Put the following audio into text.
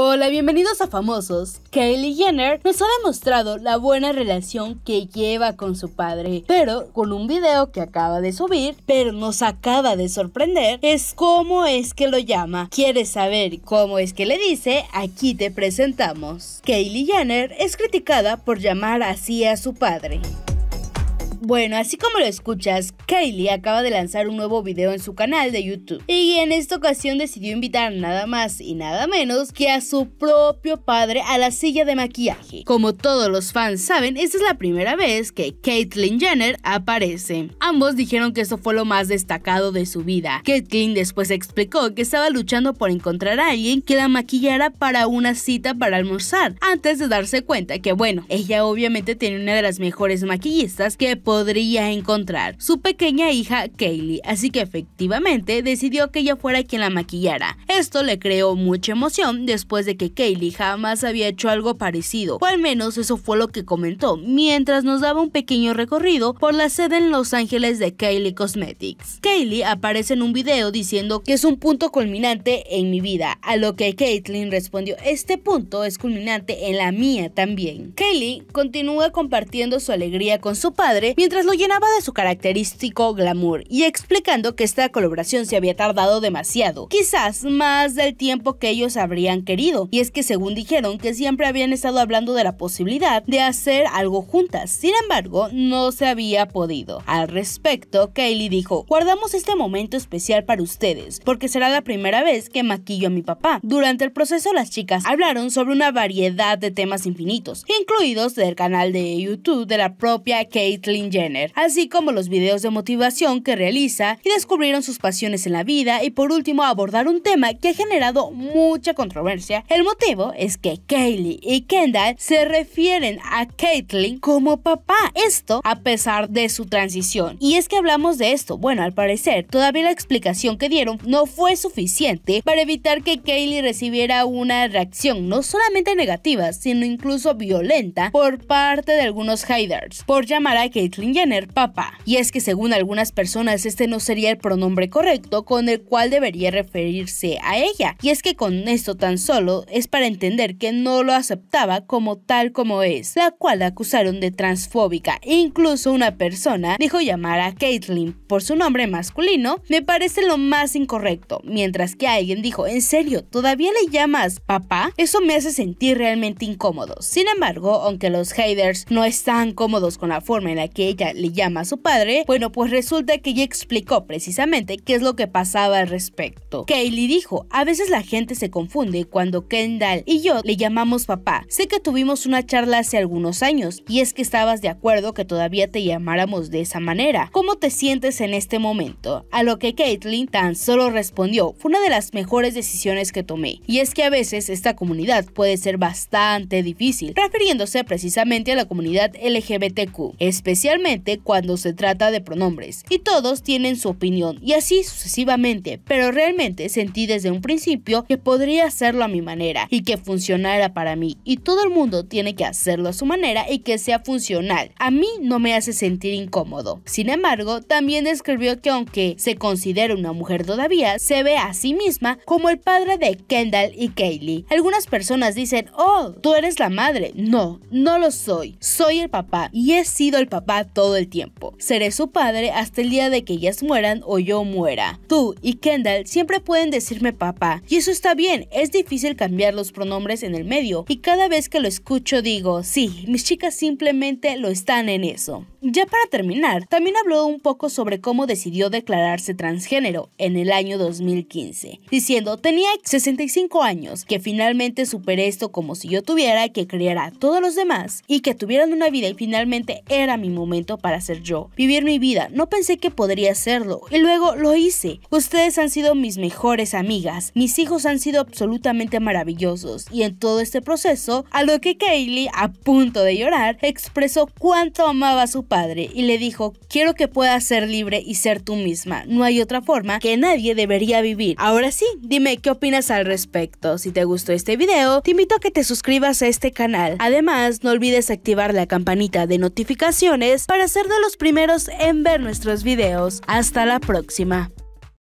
Hola, bienvenidos a Famosos. Kylie Jenner nos ha demostrado la buena relación que lleva con su padre, pero con un video que acaba de subir, pero nos acaba de sorprender, es cómo es que lo llama. ¿Quieres saber cómo es que le dice? Aquí te presentamos. Kylie Jenner es criticada por llamar así a su padre. Bueno, así como lo escuchas, Kylie acaba de lanzar un nuevo video en su canal de YouTube y en esta ocasión decidió invitar nada más y nada menos que a su propio padre a la silla de maquillaje. Como todos los fans saben, esta es la primera vez que Caitlyn Jenner aparece. Ambos dijeron que eso fue lo más destacado de su vida. Caitlyn después explicó que estaba luchando por encontrar a alguien que la maquillara para una cita para almorzar, antes de darse cuenta que bueno, ella obviamente tiene una de las mejores maquillistas que podría encontrar, su pequeña hija Kaylee, así que efectivamente decidió que ella fuera quien la maquillara. Esto le creó mucha emoción después de que Kaylee jamás había hecho algo parecido, o al menos eso fue lo que comentó mientras nos daba un pequeño recorrido por la sede en Los Ángeles de Kaylee Cosmetics. Kaylee aparece en un video diciendo que es un punto culminante en mi vida, a lo que Caitlyn respondió, este punto es culminante en la mía también. Kaylee continúa compartiendo su alegría con su padre mientras lo llenaba de su característico glamour y explicando que esta colaboración se había tardado demasiado, quizás más del tiempo que ellos habrían querido, y es que según dijeron que siempre habían estado hablando de la posibilidad de hacer algo juntas, sin embargo no se había podido. Al respecto, Kaylee dijo, guardamos este momento especial para ustedes, porque será la primera vez que maquillo a mi papá. Durante el proceso las chicas hablaron sobre una variedad de temas infinitos, incluidos del canal de YouTube de la propia Caitlyn Jenner, así como los videos de motivación que realiza y descubrieron sus pasiones en la vida y por último abordar un tema que ha generado mucha controversia. El motivo es que Kaylee y Kendall se refieren a Caitlyn como papá, esto a pesar de su transición. Y es que hablamos de esto, bueno, al parecer todavía la explicación que dieron no fue suficiente para evitar que Kaylee recibiera una reacción no solamente negativa, sino incluso violenta por parte de algunos haters por llamar a Caitlyn papá. Y es que según algunas personas este no sería el pronombre correcto con el cual debería referirse a ella. Y es que con esto tan solo es para entender que no lo aceptaba como tal como es, la cual la acusaron de transfóbica. E incluso una persona dijo llamar a Caitlyn por su nombre masculino, me parece lo más incorrecto, mientras que alguien dijo, en serio, todavía le llamas papá, eso me hace sentir realmente incómodo. Sin embargo, aunque los haters no están cómodos con la forma en la que ella le llama a su padre, bueno, pues resulta que ella explicó precisamente qué es lo que pasaba al respecto. Kaylee dijo, a veces la gente se confunde cuando Kendall y yo le llamamos papá. Sé que tuvimos una charla hace algunos años y es que estabas de acuerdo que todavía te llamáramos de esa manera. ¿Cómo te sientes en este momento? A lo que Caitlyn tan solo respondió, fue una de las mejores decisiones que tomé. Y es que a veces esta comunidad puede ser bastante difícil, refiriéndose precisamente a la comunidad LGBTQ, especialmente cuando se trata de pronombres, y todos tienen su opinión, y así sucesivamente, pero realmente sentí desde un principio que podría hacerlo a mi manera y que funcionara para mí, y todo el mundo tiene que hacerlo a su manera y que sea funcional. A mí no me hace sentir incómodo. Sin embargo, también escribió que aunque se considera una mujer todavía, se ve a sí misma como el padre de Kendall y Kaylee. Algunas personas dicen, oh, tú eres la madre. No, no lo soy. Soy el papá y he sido el papá todo el tiempo. Seré su padre hasta el día de que ellas mueran o yo muera. Tú y Kendall siempre pueden decirme papá, y eso está bien, es difícil cambiar los pronombres en el medio, y cada vez que lo escucho digo, sí, mis chicas simplemente lo están en eso. Ya para terminar, también habló un poco sobre cómo decidió declararse transgénero en el año 2015, diciendo, tenía 65 años, que finalmente superé esto como si yo tuviera que criar a todos los demás y que tuvieran una vida y finalmente era mi momento para ser yo, vivir mi vida. No pensé que podría hacerlo y luego lo hice. Ustedes han sido mis mejores amigas, mis hijos han sido absolutamente maravillosos y en todo este proceso, a lo que Kaylee, a punto de llorar, expresó cuánto amaba a su padre y le dijo, quiero que puedas ser libre y ser tú misma. No hay otra forma que nadie debería vivir. Ahora sí, dime qué opinas al respecto. Si te gustó este video, te invito a que te suscribas a este canal. Además, no olvides activar la campanita de notificaciones para ser de los primeros en ver nuestros videos. Hasta la próxima.